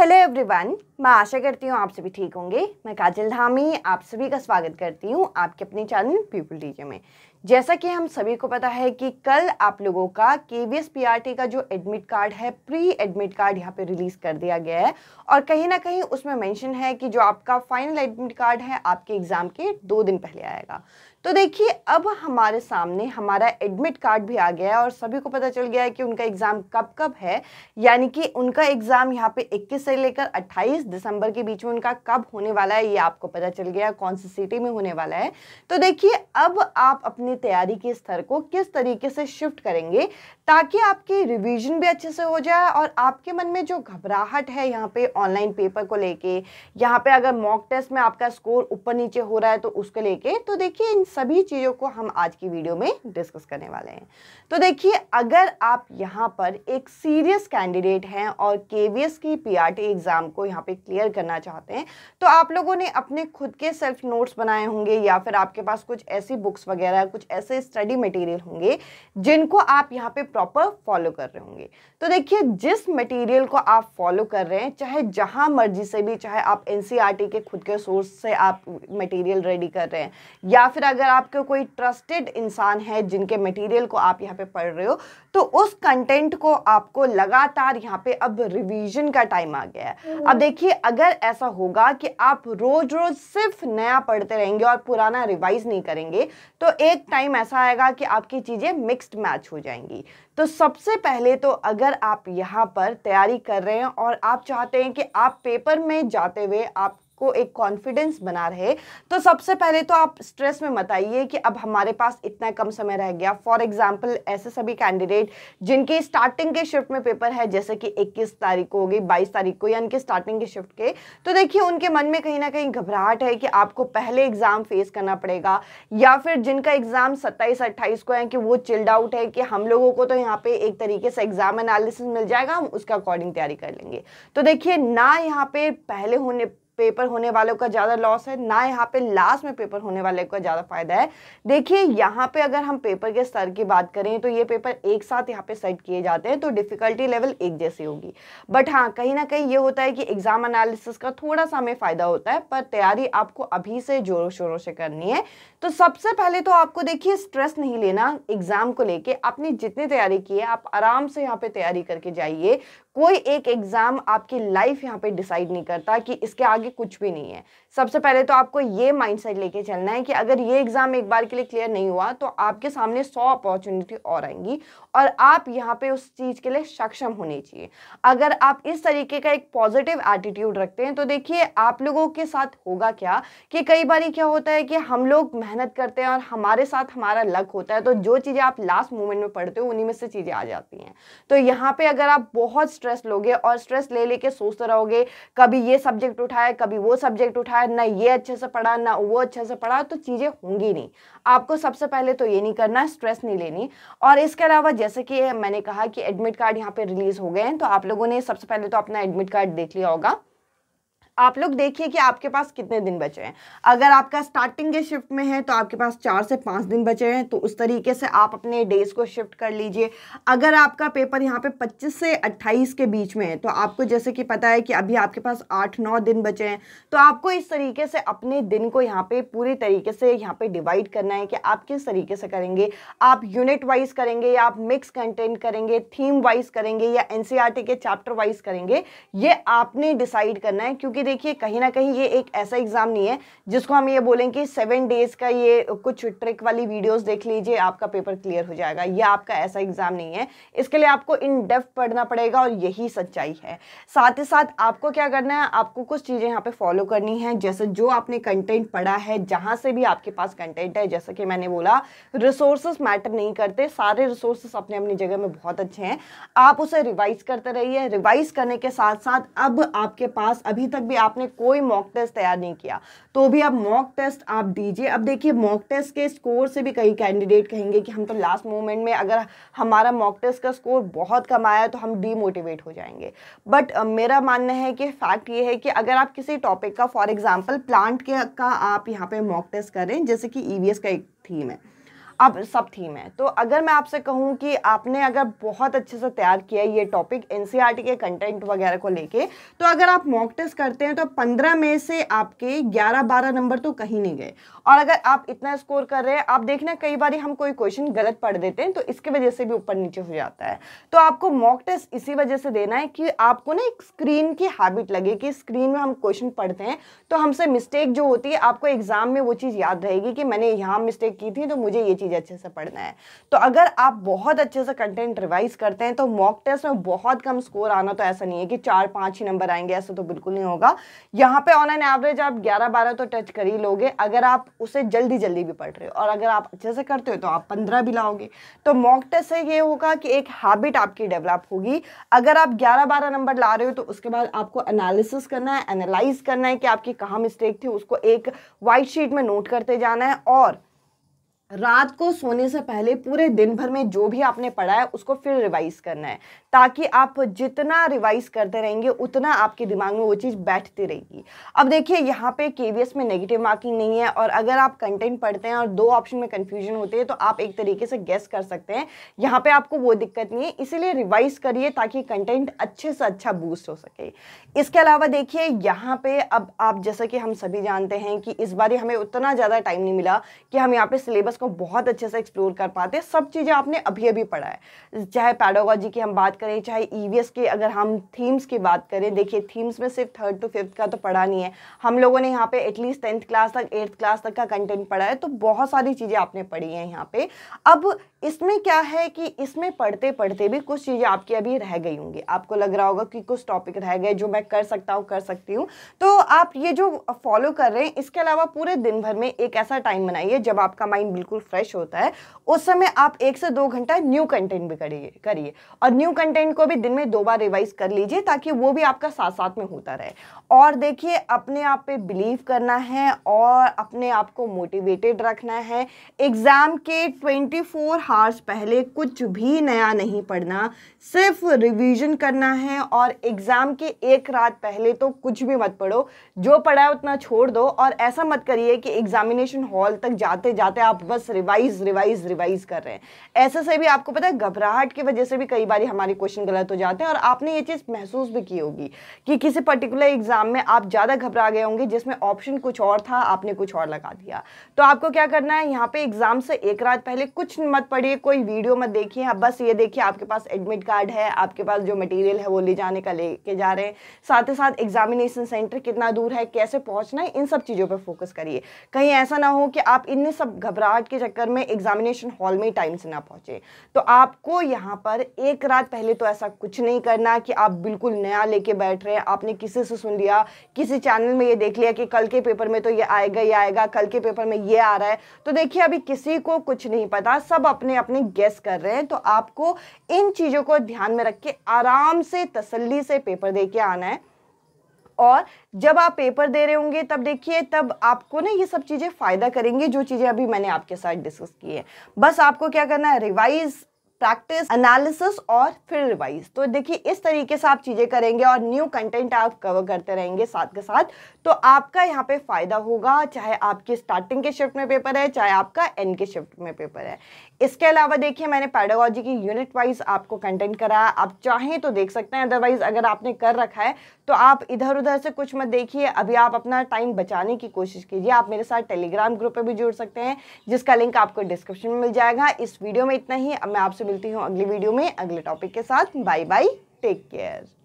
Hello everyone मैं आशा करती हूँ आप सभी ठीक होंगे मैं काजल धामी आप सभी का स्वागत करती हूँ आपके अपने चैनल पीपल डीजे में जैसा कि हम सभी को पता है कि कल आप लोगों का के वी का जो एडमिट कार्ड है प्री एडमिट कार्ड यहाँ पे रिलीज कर दिया गया है और कहीं ना कहीं उसमें मेंशन है कि जो आपका फाइनल एडमिट कार्ड है आपके एग्ज़ाम के दो दिन पहले आएगा तो देखिए अब हमारे सामने हमारा एडमिट कार्ड भी आ गया है और सभी को पता चल गया है कि उनका एग्ज़ाम कब कब है यानी कि उनका एग्ज़ाम यहाँ पे 21 से लेकर 28 दिसंबर के बीच में उनका कब होने वाला है ये आपको पता चल गया कौन सी सिटी में होने वाला है तो देखिए अब आप अपने अपनी तैयारी के स्तर को किस तरीके से शिफ्ट करेंगे ताकि आपकी रिवीजन भी अच्छे से हो जाए और आपके मन में जो घबराहट है यहाँ पे ऑनलाइन पेपर को लेके यहाँ पे अगर मॉक टेस्ट में आपका स्कोर ऊपर नीचे हो रहा है तो उसको लेके तो देखिए इन सभी चीज़ों को हम आज की वीडियो में डिस्कस करने वाले हैं तो देखिए अगर आप यहाँ पर एक सीरियस कैंडिडेट हैं और के की पी एग्ज़ाम को यहाँ पर क्लियर करना चाहते हैं तो आप लोगों ने अपने खुद के सेल्फ नोट्स बनाए होंगे या फिर आपके पास कुछ ऐसी बुक्स वगैरह कुछ ऐसे स्टडी मटेरियल होंगे जिनको आप यहाँ पे प्रॉपर फॉलो कर रहे होंगे तो देखिए जिस मटेरियल को आप फॉलो कर रहे हैं चाहे जहाँ मर्जी से भी चाहे आप एन e के खुद के सोर्स से आप मटेरियल रेडी कर रहे हैं या फिर अगर आपके कोई ट्रस्टेड इंसान है जिनके मटीरियल को आप यहाँ पर पढ़ रहे हो तो उस कंटेंट को आपको लगातार यहाँ पर अब रिविजन का टाइम आ गया है हम्म। अब देखिए अगर ऐसा होगा कि आप रोज रोज सिर्फ नया पढ़ते रहेंगे और पुराना रिवाइज नहीं करेंगे तो एक टाइम ऐसा आएगा कि आपकी चीज़ें मिक्स्ड मैच हो जाएंगी तो सबसे पहले तो अगर आप यहाँ पर तैयारी कर रहे हैं और आप चाहते हैं कि आप पेपर में जाते हुए आप को एक कॉन्फिडेंस बना रहे तो सबसे पहले तो आप स्ट्रेस में मत आइए कि अब हमारे पास इतना कम समय रह गया फॉर एग्जाम्पल ऐसे सभी कैंडिडेट जिनके स्टार्टिंग के शिफ्ट में पेपर है जैसे कि इक्कीस तारीख को होगी बाईस तारीख को या इनके स्टार्टिंग के शिफ्ट के तो देखिए उनके मन में कहीं ना कहीं घबराहट है कि आपको पहले एग्ज़ाम फेस करना पड़ेगा या फिर जिनका एग्ज़ाम सत्ताईस अट्ठाईस को है कि वो चिल्ड आउट है कि हम लोगों को तो यहाँ पे एक तरीके से एग्ज़ाम एनालिसिस मिल जाएगा हम उसके अकॉर्डिंग तैयारी कर लेंगे तो देखिए ना यहाँ पे पहले होने पेपर होने वालों का ज़्यादा लॉस है ना यहाँ पे लास्ट में पेपर होने वाले का ज़्यादा फायदा है देखिए यहाँ पे अगर हम पेपर के स्तर की बात करें तो ये पेपर एक साथ यहाँ पे सेट किए जाते हैं तो डिफ़िकल्टी लेवल एक जैसी होगी बट हाँ कहीं ना कहीं ये होता है कि एग्ज़ाम अनालिसिस का थोड़ा सा हमें फ़ायदा होता है पर तैयारी आपको अभी से जोरों शोरों से करनी है तो सबसे पहले तो आपको देखिए स्ट्रेस नहीं लेना एग्ज़ाम को लेकर आपने जितनी तैयारी की है आप आराम से यहाँ पे तैयारी करके जाइए कोई एक एग्ज़ाम आपकी लाइफ यहाँ पे डिसाइड नहीं करता कि इसके आगे कुछ भी नहीं है सबसे पहले तो आपको ये माइंडसेट लेके चलना है कि अगर ये एग्ज़ाम एक बार के लिए क्लियर नहीं हुआ तो आपके सामने सौ अपॉर्चुनिटी और आएंगी और आप यहाँ पे उस चीज़ के लिए सक्षम होने चाहिए अगर आप इस तरीके का एक पॉजिटिव एटीट्यूड रखते हैं तो देखिए आप लोगों के साथ होगा क्या कि कई बार क्या होता है कि हम लोग मेहनत करते हैं और हमारे साथ हमारा लक होता है तो जो चीज़ें आप लास्ट मोमेंट में पढ़ते हो उन्हीं में से चीज़ें आ जाती हैं तो यहाँ पे अगर आप बहुत स्ट्रेस लोगे और स्ट्रेस ले लेके सोचते रहोगे कभी ये सब्जेक्ट उठाए कभी वो सब्जेक्ट उठाए है ना ये अच्छे से पढ़ा ना वो अच्छे से पढ़ा तो चीज़ें होंगी नहीं आपको सबसे पहले तो ये नहीं करना स्ट्रेस नहीं लेनी और इसके अलावा जैसे कि मैंने कहा कि एडमिट कार्ड यहाँ पे रिलीज़ हो गए हैं तो आप लोगों ने सबसे पहले तो अपना एडमिट कार्ड देख लिया होगा आप लोग देखिए कि आपके पास कितने दिन बचे हैं अगर आपका स्टार्टिंग के शिफ्ट में है तो आपके पास चार से पाँच दिन बचे हैं तो उस तरीके से आप अपने डेज को शिफ्ट कर लीजिए अगर आपका पेपर यहाँ पे पच्चीस से अट्ठाईस के बीच में है तो आपको जैसे कि पता है कि अभी आपके पास आठ नौ दिन बचे हैं तो आपको इस तरीके से अपने दिन को यहाँ पर पूरे तरीके से यहाँ पर डिवाइड करना है कि आप किस तरीके से करेंगे आप यूनिट वाइज करेंगे या आप मिक्स कंटेंट करेंगे थीम वाइज करेंगे या एन e के चैप्टर वाइज करेंगे ये आपने डिसाइड करना है क्योंकि क्योंकि देखिए कहीं ना कहीं ये एक ऐसा एग्ज़ाम नहीं है जिसको हम ये बोलें कि सेवन डेज़ का ये कुछ ट्रिक वाली वीडियोस देख लीजिए आपका पेपर क्लियर हो जाएगा ये आपका ऐसा एग्ज़ाम नहीं है इसके लिए आपको इन डेफ पढ़ना पड़ेगा और यही सच्चाई है साथ ही साथ आपको क्या करना है आपको कुछ चीज़ें यहाँ पर फॉलो करनी है जैसे जो आपने कंटेंट पढ़ा है जहाँ से भी आपके पास कंटेंट है जैसा कि मैंने बोला रिसोर्सेस मैटर नहीं करते सारे रिसोर्सेस अपने अपनी जगह में बहुत अच्छे हैं आप उसे रिवाइज करते रहिए रिवाइज करने के साथ साथ अब आपके पास अभी तक भी आपने कोई मॉक टेस्ट तैयार नहीं किया तो भी आप मॉक टेस्ट आप दीजिए अब देखिए मॉक टेस्ट के स्कोर से भी कई कैंडिडेट कहेंगे कि हम तो लास्ट मोमेंट में अगर हमारा मॉक टेस्ट का स्कोर बहुत कम आया तो हम डीमोटिवेट हो जाएंगे बट मेरा मानना है कि फैक्ट ये है कि अगर आप किसी टॉपिक का फॉर एग्जाम्पल प्लांट के का आप यहाँ पर मॉक टेस्ट करें जैसे कि ई e का एक थीम है अब सब थीम है तो अगर मैं आपसे कहूँ कि आपने अगर बहुत अच्छे से तैयार किया ये टॉपिक एन e के कंटेंट वगैरह को लेके तो अगर आप मॉक टेस्ट करते हैं तो पंद्रह में से आपके ग्यारह बारह नंबर तो कहीं नहीं गए और अगर आप इतना स्कोर कर रहे हैं आप देखना कई बार हम कोई क्वेश्चन गलत पढ़ देते हैं तो इसके वजह से भी ऊपर नीचे हो जाता है तो आपको मॉक टेस्ट इसी वजह से देना है कि आपको ना एक स्क्रीन की हैबिट लगे कि स्क्रीन में हम क्वेश्चन पढ़ते हैं तो हमसे मिस्टेक जो होती है आपको एग्जाम में वो चीज़ याद रहेगी कि मैंने यहाँ मिस्टेक की थी तो मुझे ये चीज़ चीज़ अच्छे से पढ़ना है तो अगर आप बहुत अच्छे से कंटेंट रिवाइज करते हैं तो मॉक टेस्ट में बहुत कम स्कोर आना तो ऐसा नहीं है कि चार पाँच ही नंबर आएंगे ऐसा तो बिल्कुल नहीं होगा यहाँ पर ऑन एन एवरेज आप ग्यारह बारह तो टच कर ही लोगे अगर आप उसे जल्दी जल्दी भी पढ़ रहे हो और अगर आप अच्छे से करते हो तो आप पंद्रह भी लाओगे तो मॉक टेस्ट से ये होगा कि एक हैबिट आपकी डेवलप होगी अगर आप ग्यारह बारह नंबर ला रहे हो तो उसके बाद आपको एनालिसिस करना है एनालाइज करना है कि आपकी कहाँ मिस्टेक थी उसको एक वाइट शीट में नोट करते जाना है और रात को सोने से पहले पूरे दिन भर में जो भी आपने पढ़ा है उसको फिर रिवाइज करना है ताकि आप जितना रिवाइज करते रहेंगे उतना आपके दिमाग में वो चीज़ बैठती रहेगी अब देखिए यहाँ पे के में नेगेटिव मार्किंग नहीं है और अगर आप कंटेंट पढ़ते हैं और दो ऑप्शन में कन्फ्यूजन होते हैं तो आप एक तरीके से गेस कर सकते हैं यहाँ पर आपको वो दिक्कत नहीं है इसीलिए रिवाइज करिए ताकि कंटेंट अच्छे से अच्छा बूस्ट हो सके इसके अलावा देखिए यहाँ पर अब आप जैसा कि हम सभी जानते हैं कि इस बार हमें उतना ज़्यादा टाइम नहीं मिला कि हम यहाँ पर सिलेबस को बहुत अच्छे से एक्सप्लोर कर पाते हैं सब चीज़ें आपने अभी अभी पढ़ा है चाहे पैडोगॉजी की हम बात करें चाहे ई e की अगर हम थीम्स की बात करें देखिए थीम्स में सिर्फ थर्ड टू फिफ्थ का तो पढ़ा नहीं है हम लोगों ने यहाँ पे एटलीस्ट टेंथ क्लास तक एट्थ क्लास तक का कंटेंट पढ़ा है तो बहुत सारी चीज़ें आपने पढ़ी हैं यहाँ पर अब इसमें क्या है कि इसमें पढ़ते पढ़ते भी कुछ चीज़ें आपकी अभी रह गई होंगी आपको लग रहा होगा कि कुछ टॉपिक रह गए जो मैं कर सकता हूँ कर सकती हूँ तो आप ये जो फॉलो कर रहे हैं इसके अलावा पूरे दिन भर में एक ऐसा टाइम बनाइए जब आपका माइंड बिल्कुल फ्रेश होता है उस समय आप एक से दो घंटा न्यू कंटेंट भी करिए करिए और न्यू कंटेंट को भी दिन में दो बार रिवाइज कर लीजिए ताकि वो भी आपका साथ साथ में होता रहे और देखिए अपने आप पर बिलीव करना है और अपने आप को मोटिवेटेड रखना है एग्ज़ाम के ट्वेंटी फोर खास पहले कुछ भी नया नहीं पढ़ना सिर्फ रिवीजन करना है और एग्ज़ाम के एक रात पहले तो कुछ भी मत पढ़ो जो पढ़ा है उतना छोड़ दो और ऐसा मत करिए कि एग्जामिनेशन हॉल तक जाते जाते आप बस रिवाइज रिवाइज रिवाइज कर रहे हैं ऐसे से भी आपको पता है घबराहट की वजह से भी कई बार हमारे क्वेश्चन गलत हो जाते हैं और आपने ये चीज़ महसूस भी की होगी कि किसी पर्टिकुलर एग्ज़ाम में आप ज़्यादा घबरा गए होंगे जिसमें ऑप्शन कुछ और था आपने कुछ और लगा दिया तो आपको क्या करना है यहाँ पे एग्ज़ाम से एक रात पहले कुछ मत पढ़ पढ़िए कोई वीडियो मत देखिए आप बस ये देखिए आपके पास एडमिट कार्ड है आपके पास जो मटेरियल है वो ले जाने का लेके जा रहे हैं साथ ही साथ एग्जामिनेशन सेंटर कितना दूर है कैसे पहुंचना है इन सब चीज़ों पर फोकस करिए कहीं ऐसा ना हो कि आप इन सब घबराहट के चक्कर में एग्जामिनेशन हॉल में टाइम से ना पहुँचे तो आपको यहाँ पर एक रात पहले तो ऐसा कुछ नहीं करना कि आप बिल्कुल नया लेके बैठ रहे हैं आपने किसी से सुन लिया किसी चैनल में ये देख लिया कि कल के पेपर में तो ये आएगा ही आएगा कल के पेपर में ये आ रहा है तो देखिए अभी किसी को कुछ नहीं पता सब अपने अपने अपने गेस कर रहे हैं तो आपको इन चीज़ों को ध्यान में रख के आराम से तसल्ली से पेपर दे के आना है और जब आप पेपर दे रहे होंगे तब देखिए तब आपको ना ये सब चीज़ें फ़ायदा करेंगी जो चीज़ें अभी मैंने आपके साथ डिस्कस की है बस आपको क्या करना है रिवाइज प्रैक्टिस एनालिसिस और फिर रिवाइज तो देखिए इस तरीके से आप चीज़ें करेंगे और न्यू कंटेंट आप कवर करते रहेंगे साथ के साथ तो आपका यहाँ पे फ़ायदा होगा चाहे आपके स्टार्टिंग के शिफ्ट में पेपर है चाहे आपका एंड के शिफ्ट में पेपर है इसके अलावा देखिए मैंने पैडोलॉजी की यूनिट वाइज आपको कंटेंट कराया आप चाहें तो देख सकते हैं अदरवाइज अगर आपने कर रखा है तो आप इधर उधर से कुछ मत देखिए अभी आप अपना टाइम बचाने की कोशिश कीजिए आप मेरे साथ टेलीग्राम ग्रुप पर भी जुड़ सकते हैं जिसका लिंक आपको डिस्क्रिप्शन में मिल जाएगा इस वीडियो में इतना ही अब मैं आपसे मिलती हूँ अगली वीडियो में अगले टॉपिक के साथ बाय बाय टेक केयर